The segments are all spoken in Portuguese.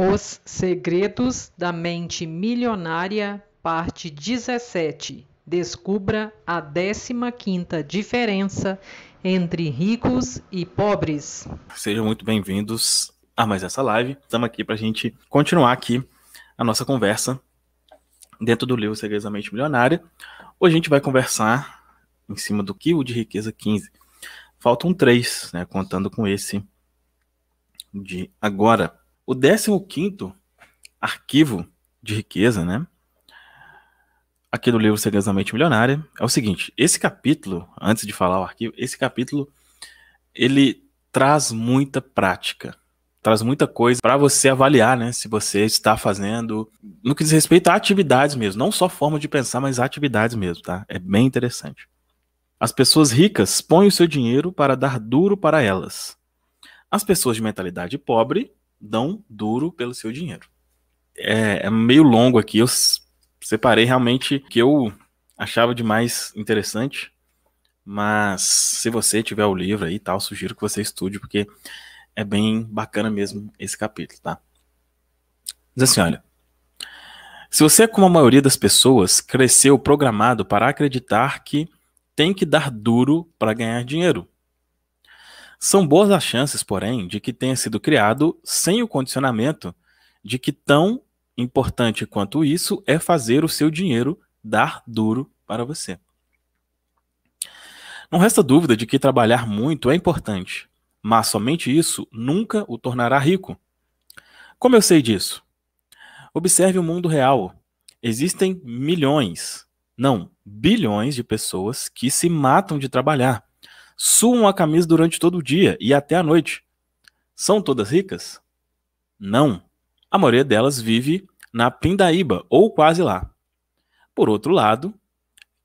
Os Segredos da Mente Milionária, parte 17. Descubra a 15 diferença entre ricos e pobres. Sejam muito bem-vindos a mais essa live. Estamos aqui para a gente continuar aqui a nossa conversa dentro do livro Segredos da Mente Milionária. Hoje a gente vai conversar em cima do o de riqueza 15. Faltam três, né, contando com esse de agora. O 15 arquivo de riqueza, né? Aqui do livro Segredos da Mente Milionária, é o seguinte: esse capítulo, antes de falar o arquivo, esse capítulo ele traz muita prática, traz muita coisa para você avaliar, né? Se você está fazendo, no que diz respeito a atividades mesmo, não só forma de pensar, mas atividades mesmo, tá? É bem interessante. As pessoas ricas põem o seu dinheiro para dar duro para elas. As pessoas de mentalidade pobre dão duro pelo seu dinheiro. É, é meio longo aqui, eu separei realmente que eu achava de mais interessante, mas se você tiver o livro aí e tal, sugiro que você estude, porque é bem bacana mesmo esse capítulo, tá? Diz assim, olha. Se você, como a maioria das pessoas, cresceu programado para acreditar que tem que dar duro para ganhar dinheiro, são boas as chances, porém, de que tenha sido criado sem o condicionamento de que tão importante quanto isso é fazer o seu dinheiro dar duro para você. Não resta dúvida de que trabalhar muito é importante, mas somente isso nunca o tornará rico. Como eu sei disso? Observe o mundo real. Existem milhões, não bilhões de pessoas que se matam de trabalhar suam a camisa durante todo o dia e até a noite. São todas ricas? Não. A maioria delas vive na Pindaíba ou quase lá. Por outro lado,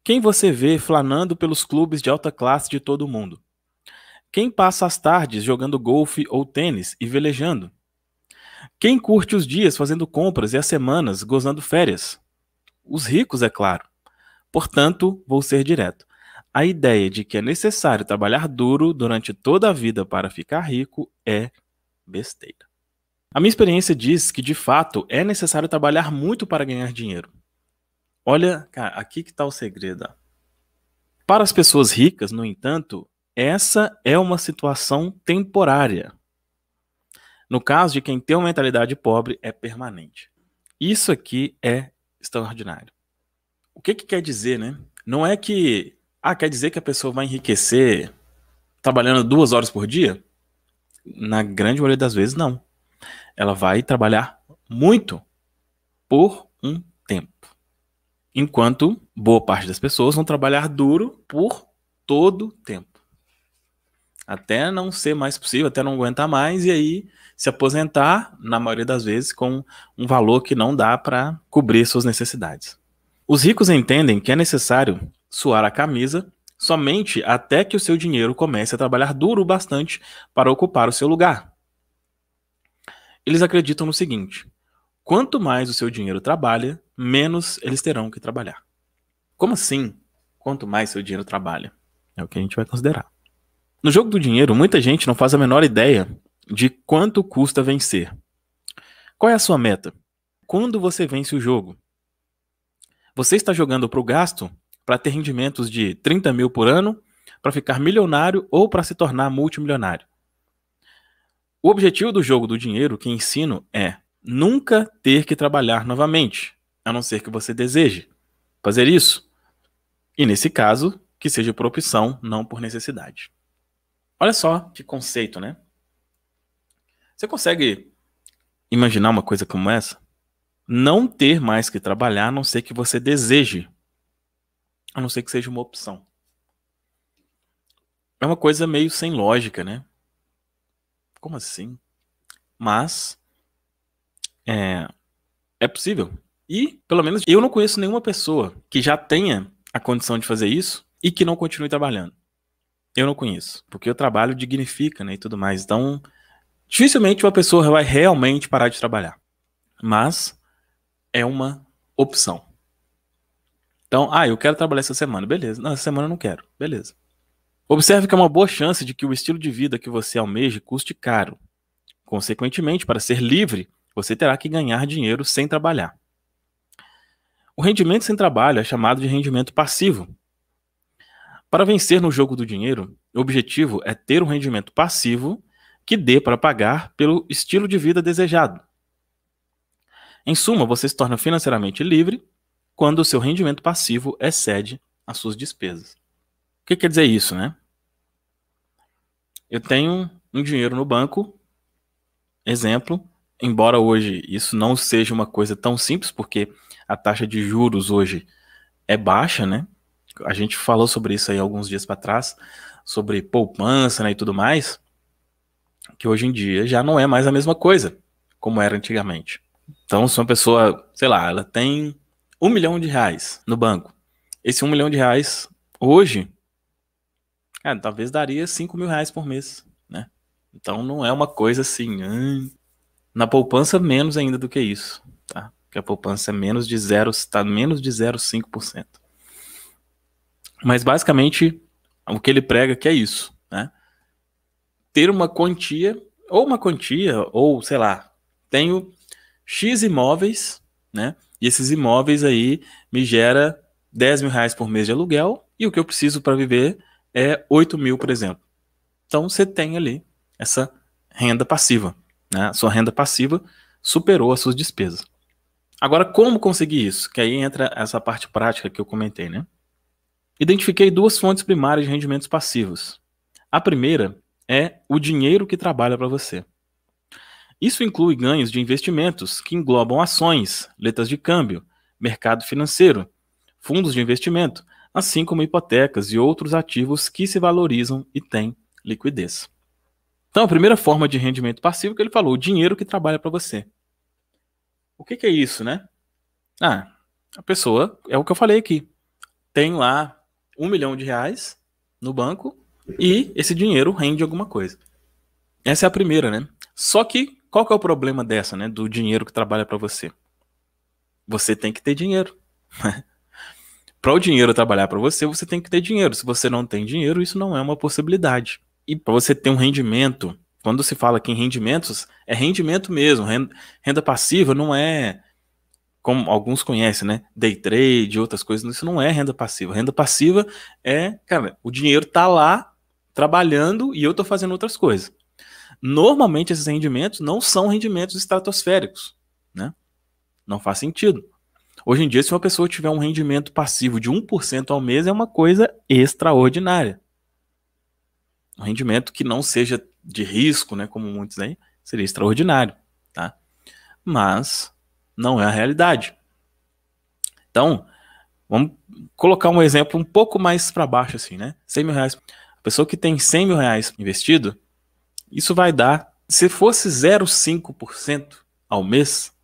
quem você vê flanando pelos clubes de alta classe de todo o mundo? Quem passa as tardes jogando golfe ou tênis e velejando? Quem curte os dias fazendo compras e as semanas gozando férias? Os ricos, é claro. Portanto, vou ser direto. A ideia de que é necessário trabalhar duro durante toda a vida para ficar rico é besteira. A minha experiência diz que, de fato, é necessário trabalhar muito para ganhar dinheiro. Olha, cara, aqui que está o segredo. Para as pessoas ricas, no entanto, essa é uma situação temporária. No caso de quem tem uma mentalidade pobre, é permanente. Isso aqui é extraordinário. O que, que quer dizer, né? Não é que ah, quer dizer que a pessoa vai enriquecer trabalhando duas horas por dia? Na grande maioria das vezes, não. Ela vai trabalhar muito por um tempo. Enquanto boa parte das pessoas vão trabalhar duro por todo o tempo. Até não ser mais possível, até não aguentar mais, e aí se aposentar, na maioria das vezes, com um valor que não dá para cobrir suas necessidades. Os ricos entendem que é necessário suar a camisa somente até que o seu dinheiro comece a trabalhar duro bastante para ocupar o seu lugar. Eles acreditam no seguinte: quanto mais o seu dinheiro trabalha, menos eles terão que trabalhar. Como assim? Quanto mais seu dinheiro trabalha? É o que a gente vai considerar. No jogo do dinheiro, muita gente não faz a menor ideia de quanto custa vencer. Qual é a sua meta? Quando você vence o jogo? Você está jogando para o gasto para ter rendimentos de 30 mil por ano, para ficar milionário ou para se tornar multimilionário. O objetivo do jogo do dinheiro que ensino é nunca ter que trabalhar novamente, a não ser que você deseje fazer isso. E nesse caso, que seja por opção, não por necessidade. Olha só que conceito, né? Você consegue imaginar uma coisa como essa? Não ter mais que trabalhar, a não ser que você deseje a não ser que seja uma opção. É uma coisa meio sem lógica, né? Como assim? Mas é, é possível. E, pelo menos, eu não conheço nenhuma pessoa que já tenha a condição de fazer isso e que não continue trabalhando. Eu não conheço, porque o trabalho dignifica né, e tudo mais. Então, dificilmente uma pessoa vai realmente parar de trabalhar. Mas é uma opção. Então, ah, eu quero trabalhar essa semana, beleza. Não, essa semana eu não quero, beleza. Observe que é uma boa chance de que o estilo de vida que você almeja custe caro. Consequentemente, para ser livre, você terá que ganhar dinheiro sem trabalhar. O rendimento sem trabalho é chamado de rendimento passivo. Para vencer no jogo do dinheiro, o objetivo é ter um rendimento passivo que dê para pagar pelo estilo de vida desejado. Em suma, você se torna financeiramente livre quando o seu rendimento passivo excede as suas despesas. O que quer dizer isso, né? Eu tenho um dinheiro no banco, exemplo, embora hoje isso não seja uma coisa tão simples, porque a taxa de juros hoje é baixa, né? A gente falou sobre isso aí alguns dias para trás, sobre poupança né, e tudo mais, que hoje em dia já não é mais a mesma coisa como era antigamente. Então, se uma pessoa, sei lá, ela tem um milhão de reais no banco. Esse um milhão de reais hoje, cara, é, talvez daria cinco mil reais por mês, né? Então não é uma coisa assim. Hum, na poupança, menos ainda do que isso, tá? Porque a poupança é menos de zero, está menos de 0,5%. Mas basicamente o que ele prega que é isso, né? Ter uma quantia, ou uma quantia, ou sei lá, tenho X imóveis, né? E esses imóveis aí me gera 10 mil reais por mês de aluguel e o que eu preciso para viver é 8 mil, por exemplo. Então você tem ali essa renda passiva. Né? sua renda passiva superou as suas despesas. Agora, como conseguir isso? Que aí entra essa parte prática que eu comentei, né? Identifiquei duas fontes primárias de rendimentos passivos. A primeira é o dinheiro que trabalha para você. Isso inclui ganhos de investimentos, que englobam ações, letras de câmbio, mercado financeiro, fundos de investimento, assim como hipotecas e outros ativos que se valorizam e têm liquidez. Então, a primeira forma de rendimento passivo é que ele falou, o dinheiro que trabalha para você. O que, que, é isso, né? Ah, a pessoa, é o que eu falei aqui, tem lá um milhão de reais no banco e esse dinheiro rende alguma coisa. Essa é a primeira, né? Só que qual que é o problema dessa, né? Do dinheiro que trabalha para você? Você tem que ter dinheiro. Né? para o dinheiro trabalhar para você, você tem que ter dinheiro. Se você não tem dinheiro, isso não é uma possibilidade. E para você ter um rendimento, quando se fala aqui em rendimentos, é rendimento mesmo. Renda passiva não é como alguns conhecem, né? Day trade, outras coisas, isso não é renda passiva. Renda passiva é, cara, o dinheiro tá lá trabalhando e eu tô fazendo outras coisas. Normalmente esses rendimentos não são rendimentos estratosféricos, né? Não faz sentido. Hoje em dia, se uma pessoa tiver um rendimento passivo de 1% ao mês, é uma coisa extraordinária. Um rendimento que não seja de risco, né, como muitos aí, seria extraordinário, tá? Mas não é a realidade. Então, vamos colocar um exemplo um pouco mais para baixo assim, né? 100 mil reais. A pessoa que tem 100 mil reais investido, isso vai dar, se fosse 0,5% ao mês,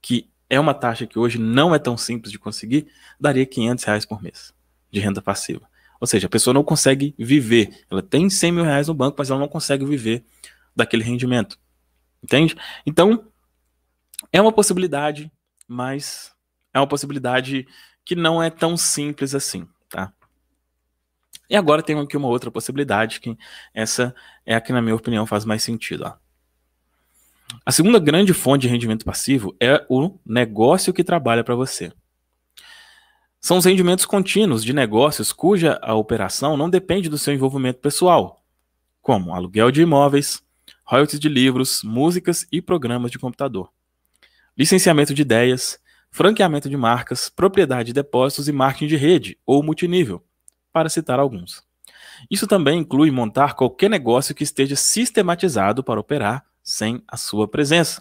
que é uma taxa que hoje não é tão simples de conseguir, daria 500 reais por mês de renda passiva. Ou seja, a pessoa não consegue viver. Ela tem 100 mil reais no banco, mas ela não consegue viver daquele rendimento. Entende? Então, é uma possibilidade, mas é uma possibilidade que não é tão simples assim. E agora tem aqui uma outra possibilidade, que essa é a que, na minha opinião, faz mais sentido. Ó. A segunda grande fonte de rendimento passivo é o negócio que trabalha para você. São os rendimentos contínuos de negócios cuja a operação não depende do seu envolvimento pessoal, como aluguel de imóveis, royalties de livros, músicas e programas de computador, licenciamento de ideias, franqueamento de marcas, propriedade de depósitos e marketing de rede ou multinível, para citar alguns. Isso também inclui montar qualquer negócio que esteja sistematizado para operar sem a sua presença.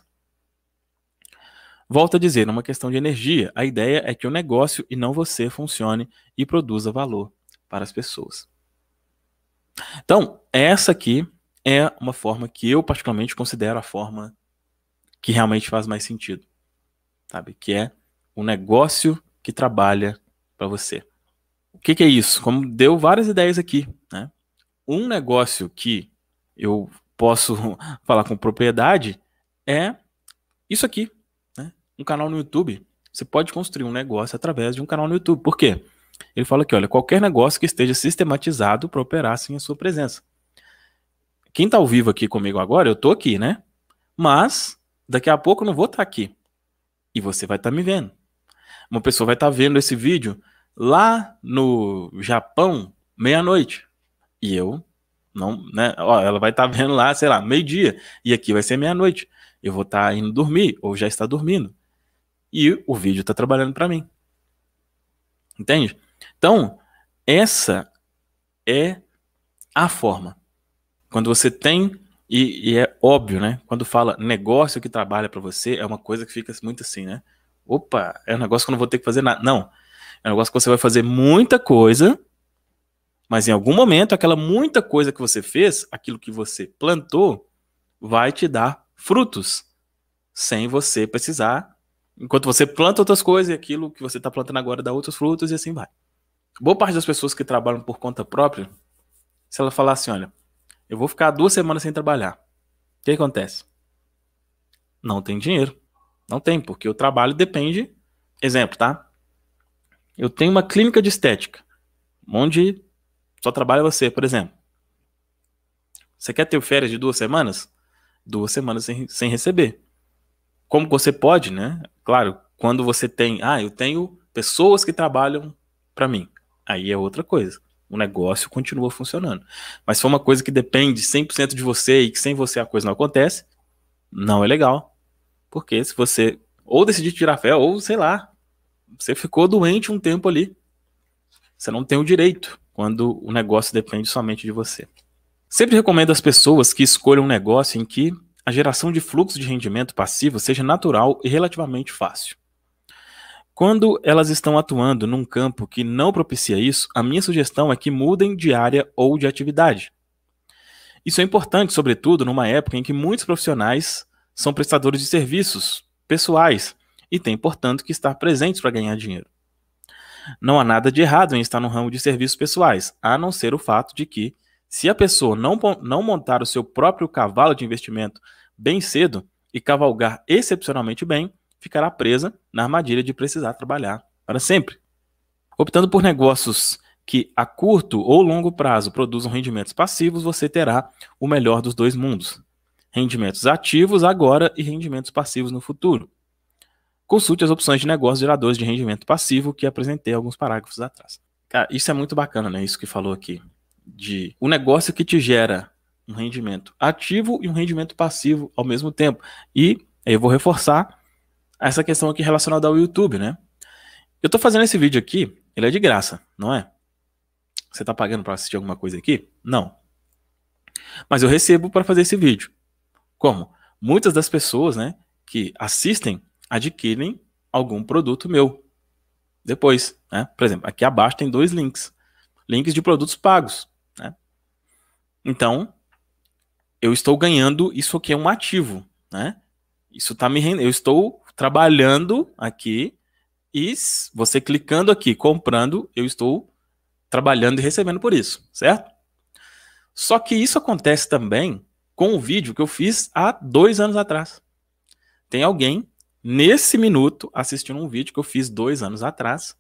Volto a dizer, é uma questão de energia. A ideia é que o negócio e não você funcione e produza valor para as pessoas. Então, essa aqui é uma forma que eu particularmente considero a forma que realmente faz mais sentido. Sabe? Que é o negócio que trabalha para você. O que, que é isso? Como deu várias ideias aqui, né? Um negócio que eu posso falar com propriedade é isso aqui, né? Um canal no YouTube. Você pode construir um negócio através de um canal no YouTube. Por quê? Ele fala que, olha, qualquer negócio que esteja sistematizado para operar sem a sua presença. Quem está ao vivo aqui comigo agora, eu estou aqui, né? Mas daqui a pouco eu não vou estar tá aqui. E você vai estar tá me vendo. Uma pessoa vai estar tá vendo esse vídeo lá no Japão, meia-noite. E eu não, né? Ó, ela vai estar tá vendo lá, sei lá, meio-dia. E aqui vai ser meia-noite. Eu vou estar tá indo dormir, ou já está dormindo. E o vídeo está trabalhando para mim. Entende? Então, essa é a forma. Quando você tem, e, e é óbvio, né? Quando fala negócio que trabalha para você, é uma coisa que fica muito assim, né? Opa, é um negócio que eu não vou ter que fazer nada. Não. É um negócio que você vai fazer muita coisa, mas em algum momento, aquela muita coisa que você fez, aquilo que você plantou, vai te dar frutos, sem você precisar. Enquanto você planta outras coisas, e aquilo que você está plantando agora dá outros frutos, e assim vai. Boa parte das pessoas que trabalham por conta própria, se ela falar assim, olha, eu vou ficar duas semanas sem trabalhar, o que acontece? Não tem dinheiro. Não tem, porque o trabalho depende. Exemplo, tá? Eu tenho uma clínica de estética, onde só trabalha você, por exemplo. Você quer ter férias de duas semanas? Duas semanas sem, sem receber. Como você pode, né? Claro, quando você tem, ah, eu tenho pessoas que trabalham para mim. Aí é outra coisa. O negócio continua funcionando. Mas se for uma coisa que depende 100% de você e que sem você a coisa não acontece, não é legal. Porque se você ou decidir tirar fé, ou sei lá, você ficou doente um tempo ali. Você não tem o direito quando o negócio depende somente de você. Sempre recomendo às pessoas que escolham um negócio em que a geração de fluxo de rendimento passivo seja natural e relativamente fácil. Quando elas estão atuando num campo que não propicia isso, a minha sugestão é que mudem de área ou de atividade. Isso é importante, sobretudo, numa época em que muitos profissionais são prestadores de serviços pessoais e tem portanto, que estar presentes para ganhar dinheiro. Não há nada de errado em estar no ramo de serviços pessoais, a não ser o fato de que, se a pessoa não, não montar o seu próprio cavalo de investimento bem cedo e cavalgar excepcionalmente bem, ficará presa na armadilha de precisar trabalhar para sempre. Optando por negócios que a curto ou longo prazo produzam rendimentos passivos, você terá o melhor dos dois mundos: rendimentos ativos agora e rendimentos passivos no futuro. Consulte as opções de negócios geradores de rendimento passivo que apresentei alguns parágrafos atrás. Cara, isso é muito bacana, né? Isso que falou aqui. De o um negócio que te gera um rendimento ativo e um rendimento passivo ao mesmo tempo. E eu vou reforçar essa questão aqui relacionada ao YouTube, né? Eu tô fazendo esse vídeo aqui, ele é de graça, não é? Você tá pagando para assistir alguma coisa aqui? Não. Mas eu recebo para fazer esse vídeo. Como? Muitas das pessoas, né, que assistem adquirem algum produto meu. Depois, né? Por exemplo, aqui abaixo tem dois links. Links de produtos pagos. Né? Então, eu estou ganhando, isso aqui é um ativo, né? Isso está me rendendo, eu estou trabalhando aqui e você clicando aqui, comprando, eu estou trabalhando e recebendo por isso, certo? Só que isso acontece também com o vídeo que eu fiz há dois anos atrás. Tem alguém nesse minuto assistindo um vídeo que eu fiz dois anos atrás.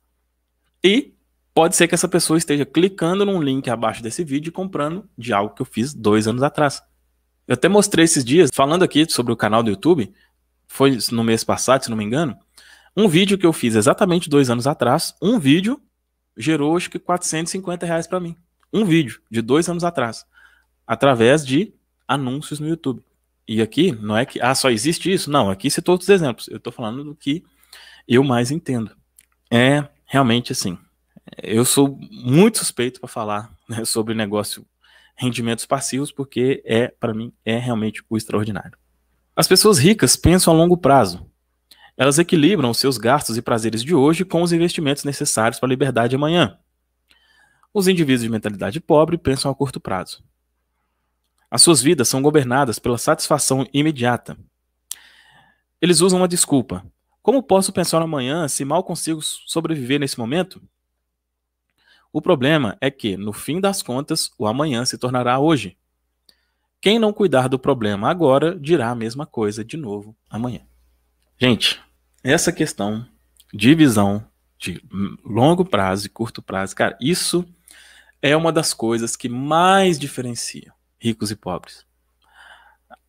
E pode ser que essa pessoa esteja clicando num link abaixo desse vídeo e comprando de algo que eu fiz dois anos atrás. Eu até mostrei esses dias, falando aqui sobre o canal do YouTube, foi no mês passado, se não me engano, um vídeo que eu fiz exatamente dois anos atrás, um vídeo gerou acho que 450 reais para mim. Um vídeo de dois anos atrás, através de anúncios no YouTube. E aqui não é que ah, só existe isso. Não, aqui citou outros exemplos. Eu estou falando do que eu mais entendo. É realmente assim. Eu sou muito suspeito para falar né, sobre negócio rendimentos passivos, porque é, para mim, é realmente o extraordinário. As pessoas ricas pensam a longo prazo. Elas equilibram os seus gastos e prazeres de hoje com os investimentos necessários para a liberdade amanhã. Os indivíduos de mentalidade pobre pensam a curto prazo. As suas vidas são governadas pela satisfação imediata. Eles usam uma desculpa. Como posso pensar amanhã se mal consigo sobreviver nesse momento? O problema é que, no fim das contas, o amanhã se tornará hoje. Quem não cuidar do problema agora dirá a mesma coisa de novo amanhã. Gente, essa questão de visão de longo prazo e curto prazo, cara, isso é uma das coisas que mais diferencia ricos e pobres.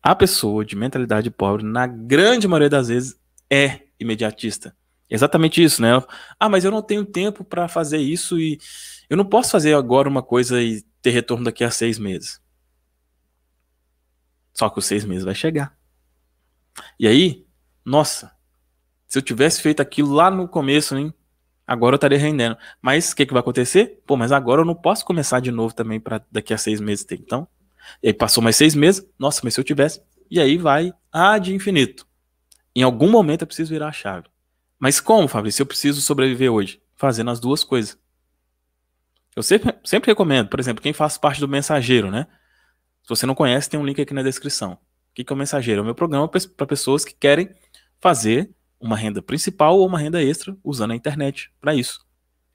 A pessoa de mentalidade pobre, na grande maioria das vezes, é imediatista. Exatamente isso, né? Ah, mas eu não tenho tempo para fazer isso e eu não posso fazer agora uma coisa e ter retorno daqui a seis meses. Só que os seis meses vai chegar. E aí, nossa, se eu tivesse feito aquilo lá no começo, hein? Agora eu estaria rendendo. Mas o que, que vai acontecer? Pô, mas agora eu não posso começar de novo também para daqui a seis meses ter. Então, e aí passou mais seis meses, nossa, mas se eu tivesse. E aí vai ah, de infinito. Em algum momento eu preciso virar a chave. Mas como, Fabrício, eu preciso sobreviver hoje? Fazendo as duas coisas. Eu sempre, sempre recomendo, por exemplo, quem faz parte do mensageiro, né? Se você não conhece, tem um link aqui na descrição. O que é o mensageiro? É o meu programa para pessoas que querem fazer uma renda principal ou uma renda extra usando a internet para isso.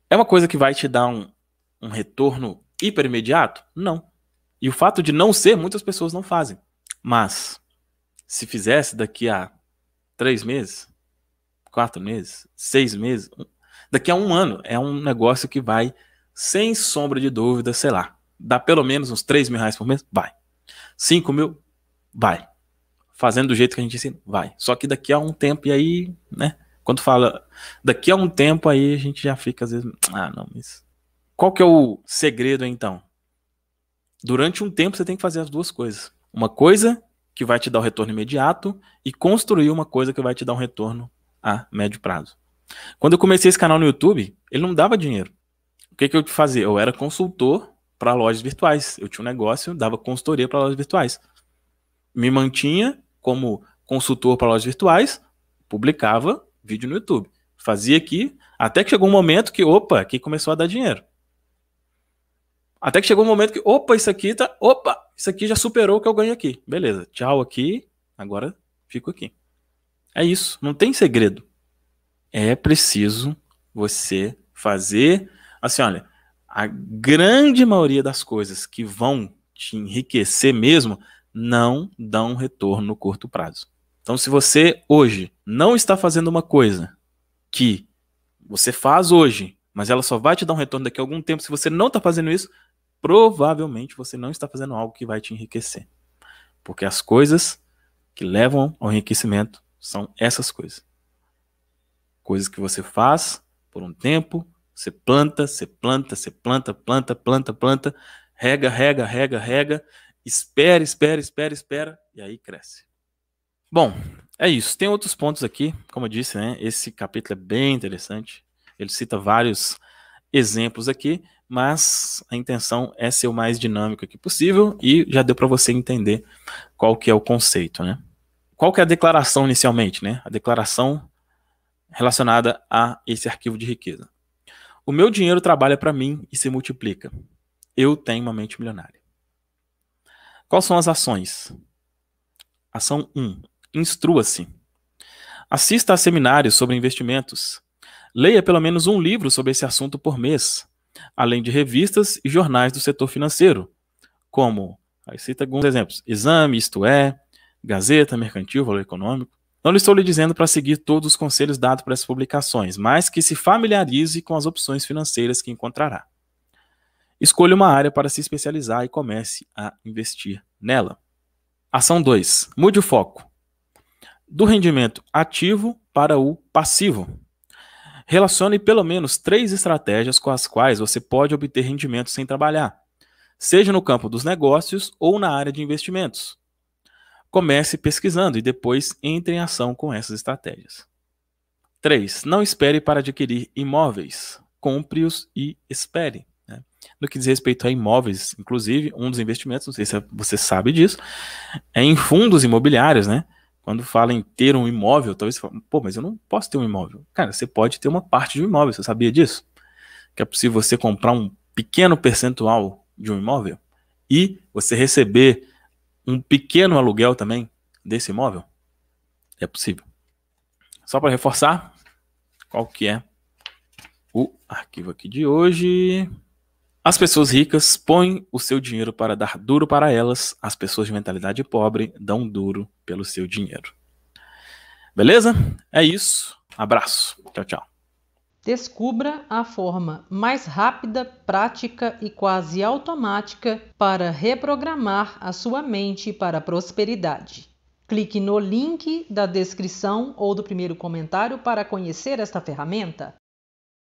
É uma coisa que vai te dar um, um retorno hiper imediato? Não. E o fato de não ser, muitas pessoas não fazem. Mas, se fizesse daqui a três meses, quatro meses, seis meses, daqui a um ano, é um negócio que vai, sem sombra de dúvida, sei lá, dá pelo menos uns três mil reais por mês? Vai. cinco mil? Vai. Fazendo do jeito que a gente ensina? Vai. Só que daqui a um tempo, e aí, né? Quando fala daqui a um tempo, aí a gente já fica às vezes. Ah, não, mas. Qual que é o segredo então? durante um tempo você tem que fazer as duas coisas. Uma coisa que vai te dar o retorno imediato e construir uma coisa que vai te dar um retorno a médio prazo. Quando eu comecei esse canal no YouTube, ele não dava dinheiro. O que, que eu fazia? Eu era consultor para lojas virtuais. Eu tinha um negócio, dava consultoria para lojas virtuais. Me mantinha como consultor para lojas virtuais, publicava vídeo no YouTube. Fazia aqui, até que chegou um momento que, opa, aqui começou a dar dinheiro. Até que chegou um momento que, opa, isso aqui tá. Opa, isso aqui já superou o que eu ganho aqui. Beleza, tchau aqui. Agora fico aqui. É isso, não tem segredo. É preciso você fazer. Assim, olha, a grande maioria das coisas que vão te enriquecer mesmo não dão retorno no curto prazo. Então, se você hoje não está fazendo uma coisa que você faz hoje, mas ela só vai te dar um retorno daqui a algum tempo, se você não está fazendo isso, provavelmente você não está fazendo algo que vai te enriquecer. Porque as coisas que levam ao enriquecimento são essas coisas. Coisas que você faz por um tempo, você planta, você planta, você planta, planta, planta, planta, rega, rega, rega, rega, espera, espera, espera, espera, e aí cresce. Bom, é isso. Tem outros pontos aqui, como eu disse, né? Esse capítulo é bem interessante. Ele cita vários exemplos aqui, mas a intenção é ser o mais dinâmico aqui possível e já deu para você entender qual que é o conceito, né? Qual que é a declaração inicialmente, né? A declaração relacionada a esse arquivo de riqueza. O meu dinheiro trabalha para mim e se multiplica. Eu tenho uma mente milionária. Quais são as ações? Ação 1. Instrua-se. Assista a seminários sobre investimentos. Leia pelo menos um livro sobre esse assunto por mês além de revistas e jornais do setor financeiro, como, aí cita alguns exemplos, Exame, Isto É, Gazeta, Mercantil, Valor Econômico. Não lhe estou lhe dizendo para seguir todos os conselhos dados para essas publicações, mas que se familiarize com as opções financeiras que encontrará. Escolha uma área para se especializar e comece a investir nela. Ação 2. Mude o foco. Do rendimento ativo para o passivo. Relacione pelo menos três estratégias com as quais você pode obter rendimento sem trabalhar, seja no campo dos negócios ou na área de investimentos. Comece pesquisando e depois entre em ação com essas estratégias. 3. Não espere para adquirir imóveis. Compre-os e espere. Né? No que diz respeito a imóveis, inclusive, um dos investimentos, não sei se você sabe disso, é em fundos imobiliários, né? Quando fala em ter um imóvel, talvez você fale, pô, mas eu não posso ter um imóvel. Cara, você pode ter uma parte de um imóvel, você sabia disso? Que é possível você comprar um pequeno percentual de um imóvel e você receber um pequeno aluguel também desse imóvel? É possível. Só para reforçar, qual que é o arquivo aqui de hoje? As pessoas ricas põem o seu dinheiro para dar duro para elas, as pessoas de mentalidade pobre dão duro pelo seu dinheiro. Beleza? É isso. Abraço. Tchau, tchau. Descubra a forma mais rápida, prática e quase automática para reprogramar a sua mente para a prosperidade. Clique no link da descrição ou do primeiro comentário para conhecer esta ferramenta.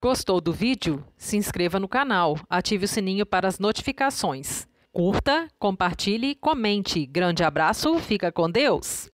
Gostou do vídeo? Se inscreva no canal, ative o sininho para as notificações. Curta, compartilhe, comente. Grande abraço, fica com Deus!